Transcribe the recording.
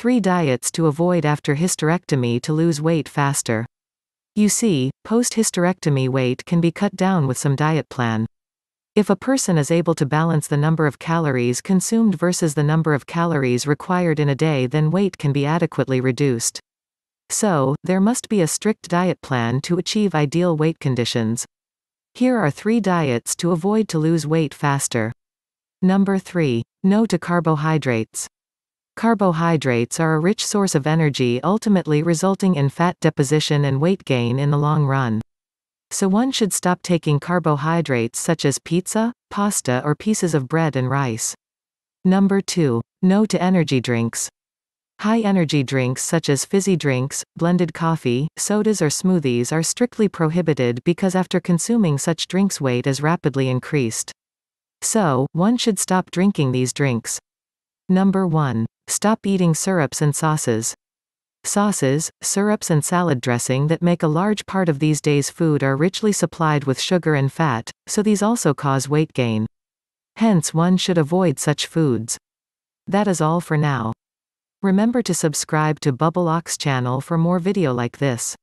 3 Diets to avoid after hysterectomy to lose weight faster. You see, post hysterectomy weight can be cut down with some diet plan. If a person is able to balance the number of calories consumed versus the number of calories required in a day, then weight can be adequately reduced. So, there must be a strict diet plan to achieve ideal weight conditions. Here are three diets to avoid to lose weight faster. Number 3. No to carbohydrates. Carbohydrates are a rich source of energy ultimately resulting in fat deposition and weight gain in the long run. So one should stop taking carbohydrates such as pizza, pasta or pieces of bread and rice. Number 2. No to energy drinks. High-energy drinks such as fizzy drinks, blended coffee, sodas or smoothies are strictly prohibited because after consuming such drinks weight is rapidly increased. So, one should stop drinking these drinks. Number 1. Stop eating syrups and sauces. Sauces, syrups and salad dressing that make a large part of these days' food are richly supplied with sugar and fat, so these also cause weight gain. Hence one should avoid such foods. That is all for now. Remember to subscribe to Bubble Ox channel for more video like this.